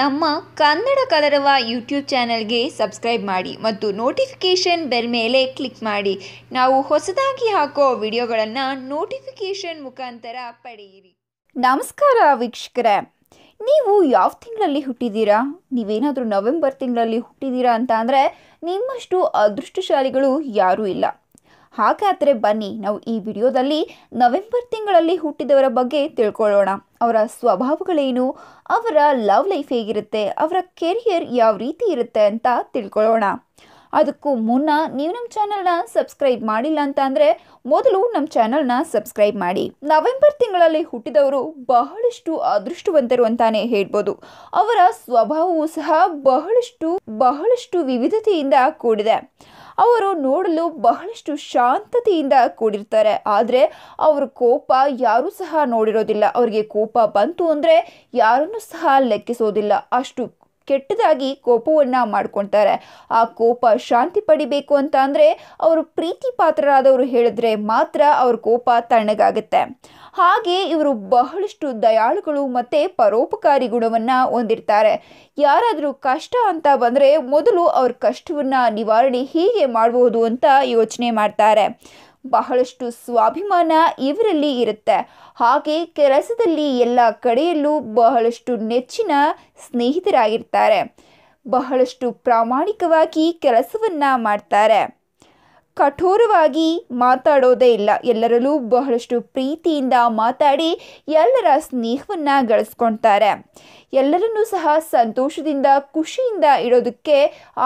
ನಮ್ಮ ಕನ್ನಡ ಕಲರವ ಯೂಟ್ಯೂಬ್ ಚಾನೆಲ್ಗೆ ಸಬ್ಸ್ಕ್ರೈಬ್ ಮಾಡಿ ಮತ್ತು ನೋಟಿಫಿಕೇಷನ್ ಬೆಲ್ ಮೇಲೆ ಕ್ಲಿಕ್ ಮಾಡಿ ನಾವು ಹೊಸದಾಗಿ ಹಾಕೋ ವಿಡಿಯೋಗಳನ್ನು ನೋಟಿಫಿಕೇಷನ್ ಮುಖಾಂತರ ಪಡೆಯಿರಿ ನಮಸ್ಕಾರ ವೀಕ್ಷಕರೇ ನೀವು ಯಾವ ತಿಂಗಳಲ್ಲಿ ಹುಟ್ಟಿದ್ದೀರಾ ನೀವೇನಾದರೂ ನವೆಂಬರ್ ತಿಂಗಳಲ್ಲಿ ಹುಟ್ಟಿದ್ದೀರಾ ಅಂತ ಅಂದರೆ ನಿಮ್ಮಷ್ಟು ಅದೃಷ್ಟಶಾಲಿಗಳು ಯಾರೂ ಇಲ್ಲ ಹಾಗಾದರೆ ಬನ್ನಿ ನಾವು ಈ ವಿಡಿಯೋದಲ್ಲಿ ನವೆಂಬರ್ ತಿಂಗಳಲ್ಲಿ ಹುಟ್ಟಿದವರ ಬಗ್ಗೆ ತಿಳ್ಕೊಳ್ಳೋಣ ಅವರ ಸ್ವಭಾವಗಳೇನು ಅವರ ಲವ್ ಲೈಫ್ ಹೇಗಿರುತ್ತೆ ಅವರ ಕೆರಿಯರ್ ಯಾವ ರೀತಿ ಇರುತ್ತೆ ಅಂತ ತಿಳ್ಕೊಳ್ಳೋಣ ಅದಕ್ಕೂ ಮುನ್ನ ನೀವು ನಮ್ಮ ಚಾನಲ್ನ ಸಬ್ಸ್ಕ್ರೈಬ್ ಮಾಡಿಲ್ಲ ಅಂತ ಅಂದರೆ ಮೊದಲು ನಮ್ಮ ಚಾನಲ್ನ ಸಬ್ಸ್ಕ್ರೈಬ್ ಮಾಡಿ ನವೆಂಬರ್ ತಿಂಗಳಲ್ಲಿ ಹುಟ್ಟಿದವರು ಬಹಳಷ್ಟು ಅದೃಷ್ಟವಂತರು ಅಂತಾನೆ ಹೇಳ್ಬೋದು ಅವರ ಸ್ವಭಾವವು ಸಹ ಬಹಳಷ್ಟು ಬಹಳಷ್ಟು ವಿವಿಧತೆಯಿಂದ ಕೂಡಿದೆ ಅವರು ನೋಡಲು ಬಹಳಷ್ಟು ಶಾಂತತೆಯಿಂದ ಕೂಡಿರ್ತಾರೆ ಆದರೆ ಅವರ ಕೋಪ ಯಾರೂ ಸಹ ನೋಡಿರೋದಿಲ್ಲ ಅವರಿಗೆ ಕೋಪ ಬಂತು ಅಂದರೆ ಯಾರನ್ನು ಸಹ ಲೆಕ್ಕಿಸೋದಿಲ್ಲ ಅಷ್ಟು ಕೆಟ್ಟದಾಗಿ ಕೋಪವನ್ನ ಮಾಡ್ಕೊಂತಾರೆ ಆ ಕೋಪ ಶಾಂತಿ ಪಡಿಬೇಕು ಅಂತ ಅಂದ್ರೆ ಅವರು ಪ್ರೀತಿ ಪಾತ್ರರಾದವರು ಹೇಳಿದ್ರೆ ಮಾತ್ರ ಅವ್ರ ಕೋಪ ತಣ್ಣಗಾಗುತ್ತೆ ಹಾಗೆ ಇವರು ಬಹಳಷ್ಟು ದಯಾಳುಗಳು ಮತ್ತೆ ಪರೋಪಕಾರಿ ಗುಣವನ್ನ ಹೊಂದಿರ್ತಾರೆ ಯಾರಾದರೂ ಕಷ್ಟ ಅಂತ ಬಂದರೆ ಮೊದಲು ಅವ್ರ ಕಷ್ಟವನ್ನ ನಿವಾರಣೆ ಹೀಗೆ ಮಾಡಬಹುದು ಅಂತ ಯೋಚನೆ ಮಾಡ್ತಾರೆ ಬಹಳಷ್ಟು ಸ್ವಾಭಿಮಾನ ಇವರಲ್ಲಿ ಇರುತ್ತೆ ಹಾಗೆ ಕೆಲಸದಲ್ಲಿ ಎಲ್ಲ ಕಡೆಯಲ್ಲೂ ಬಹಳಷ್ಟು ನೆಚ್ಚಿನ ಸ್ನೇಹಿತರಾಗಿರ್ತಾರೆ ಬಹಳಷ್ಟು ಪ್ರಾಮಾಣಿಕವಾಗಿ ಕೆಲಸವನ್ನು ಮಾಡ್ತಾರೆ ಕಠೋರವಾಗಿ ಮಾತಾಡೋದೇ ಇಲ್ಲ ಎಲ್ಲರಲ್ಲೂ ಬಹಳಷ್ಟು ಪ್ರೀತಿಯಿಂದ ಮಾತಾಡಿ ಎಲ್ಲರ ಸ್ನೇಹವನ್ನು ಗಳಿಸ್ಕೊಳ್ತಾರೆ ಎಲ್ಲರನ್ನೂ ಸಹ ಸಂತೋಷದಿಂದ ಖುಷಿಯಿಂದ ಇಡೋದಕ್ಕೆ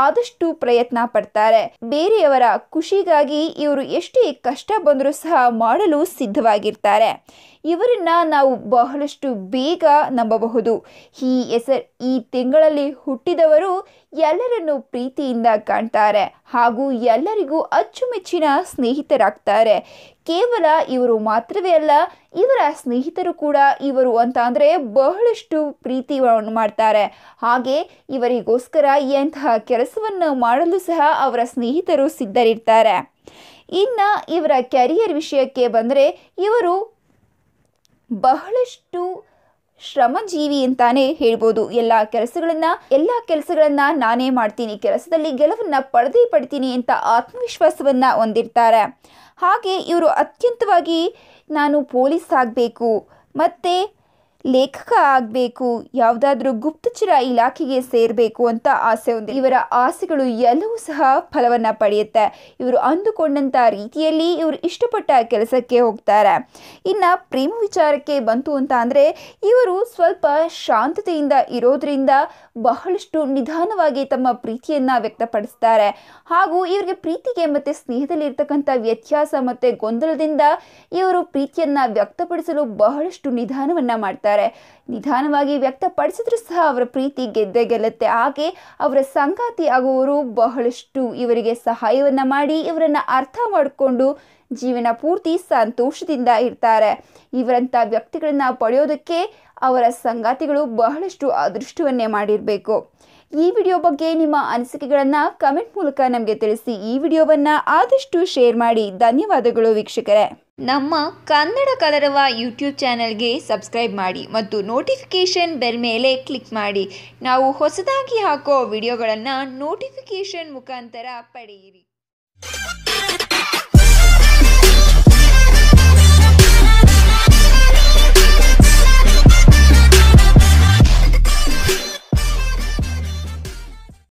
ಆದಷ್ಟು ಪ್ರಯತ್ನ ಪಡ್ತಾರೆ ಬೇರೆಯವರ ಖುಷಿಗಾಗಿ ಇವರು ಎಷ್ಟೇ ಕಷ್ಟ ಬಂದರೂ ಸಹ ಮಾಡಲು ಸಿದ್ಧವಾಗಿರ್ತಾರೆ ಇವರನ್ನ ನಾವು ಬಹಳಷ್ಟು ಬೇಗ ನಂಬಬಹುದು ಈ ಹೆಸರು ಈ ತಿಂಗಳಲ್ಲಿ ಹುಟ್ಟಿದವರು ಎಲ್ಲರನ್ನು ಪ್ರೀತಿಯಿಂದ ಕಾಣ್ತಾರೆ ಹಾಗೂ ಎಲ್ಲರಿಗೂ ಅಚ್ಚುಮೆಚ್ಚಿನ ಸ್ನೇಹಿತರಾಗ್ತಾರೆ ಕೇವಲ ಇವರು ಮಾತ್ರವೇ ಅಲ್ಲ ಇವರ ಸ್ನೇಹಿತರು ಕೂಡ ಇವರು ಅಂತ ಅಂದರೆ ಬಹಳಷ್ಟು ಪ್ರೀತಿ ಮಾಡ್ತಾರೆ ಹಾಗೆ ಇವರಿಗೋಸ್ಕರ ಎಂತಹ ಕೆಲಸವನ್ನು ಮಾಡಲು ಸಹ ಅವರ ಸ್ನೇಹಿತರು ಸಿದ್ಧರಿರ್ತಾರೆ ಇನ್ನು ಇವರ ಕೆರಿಯರ್ ವಿಷಯಕ್ಕೆ ಬಂದರೆ ಇವರು ಬಹಳಷ್ಟು ಶ್ರಮಜೀವಿ ಅಂತಾನೆ ಹೇಳ್ಬೋದು ಎಲ್ಲ ಕೆಲಸಗಳನ್ನ ಎಲ್ಲ ಕೆಲಸಗಳನ್ನ ನಾನೇ ಮಾಡ್ತೀನಿ ಕೆಲಸದಲ್ಲಿ ಗೆಲುವನ್ನ ಪಡೆದೇ ಪಡ್ತೀನಿ ಅಂತ ಆತ್ಮವಿಶ್ವಾಸವನ್ನ ಹೊಂದಿರ್ತಾರೆ ಹಾಗೆ ಇವರು ಅತ್ಯಂತವಾಗಿ ನಾನು ಪೊಲೀಸ್ ಆಗಬೇಕು ಮತ್ತು ಲೇಖಕ ಆಗಬೇಕು ಯಾವುದಾದ್ರೂ ಗುಪ್ತಚರ ಇಲಾಖೆಗೆ ಸೇರಬೇಕು ಅಂತ ಆಸೆ ಹೊಂದಿದೆ ಇವರ ಆಸೆಗಳು ಎಲ್ಲವೂ ಸಹ ಫಲವನ್ನು ಪಡೆಯುತ್ತೆ ಇವರು ಅಂದುಕೊಂಡಂಥ ರೀತಿಯಲ್ಲಿ ಇವರು ಇಷ್ಟಪಟ್ಟ ಕೆಲಸಕ್ಕೆ ಹೋಗ್ತಾರೆ ಇನ್ನು ಪ್ರೇಮ ವಿಚಾರಕ್ಕೆ ಬಂತು ಅಂತ ಅಂದರೆ ಇವರು ಸ್ವಲ್ಪ ಶಾಂತತೆಯಿಂದ ಇರೋದ್ರಿಂದ ಬಹಳಷ್ಟು ನಿಧಾನವಾಗಿ ತಮ್ಮ ಪ್ರೀತಿಯನ್ನು ವ್ಯಕ್ತಪಡಿಸ್ತಾರೆ ಹಾಗೂ ಇವರಿಗೆ ಪ್ರೀತಿಗೆ ಮತ್ತು ಇರ್ತಕ್ಕಂಥ ವ್ಯತ್ಯಾಸ ಮತ್ತು ಗೊಂದಲದಿಂದ ಇವರು ಪ್ರೀತಿಯನ್ನು ವ್ಯಕ್ತಪಡಿಸಲು ಬಹಳಷ್ಟು ನಿಧಾನವನ್ನು ಮಾಡ್ತಾರೆ ನಿಧಾನವಾಗಿ ವ್ಯಕ್ತಪಡಿಸಿದ್ರು ಸಹ ಅವರ ಪ್ರೀತಿ ಗೆದ್ದೆ ಗೆಲ್ಲುತ್ತೆ ಹಾಗೆ ಅವರ ಸಂಗಾತಿ ಆಗುವವರು ಬಹಳಷ್ಟು ಇವರಿಗೆ ಸಹಾಯವನ್ನ ಮಾಡಿ ಇವರನ್ನ ಅರ್ಥ ಮಾಡಿಕೊಂಡು ಜೀವನ ಪೂರ್ತಿ ಸಂತೋಷದಿಂದ ಇರ್ತಾರೆ ಇವರಂತ ವ್ಯಕ್ತಿಗಳನ್ನ ಪಡೆಯೋದಕ್ಕೆ ಅವರ ಸಂಗಾತಿಗಳು ಬಹಳಷ್ಟು ಅದೃಷ್ಟವನ್ನೇ ಮಾಡಿರಬೇಕು ಈ ವಿಡಿಯೋ ಬಗ್ಗೆ ನಿಮ್ಮ ಅನಿಸಿಕೆಗಳನ್ನು ಕಮೆಂಟ್ ಮೂಲಕ ನಮಗೆ ತಿಳಿಸಿ ಈ ವಿಡಿಯೋವನ್ನು ಆದಷ್ಟು ಶೇರ್ ಮಾಡಿ ಧನ್ಯವಾದಗಳು ವೀಕ್ಷಕರೇ ನಮ್ಮ ಕನ್ನಡ ಕಲರವ ಯೂಟ್ಯೂಬ್ ಚಾನಲ್ಗೆ ಸಬ್ಸ್ಕ್ರೈಬ್ ಮಾಡಿ ಮತ್ತು ನೋಟಿಫಿಕೇಷನ್ ಬೆಲ್ ಮೇಲೆ ಕ್ಲಿಕ್ ಮಾಡಿ ನಾವು ಹೊಸದಾಗಿ ಹಾಕೋ ವಿಡಿಯೋಗಳನ್ನು ನೋಟಿಫಿಕೇಷನ್ ಮುಖಾಂತರ ಪಡೆಯಿರಿ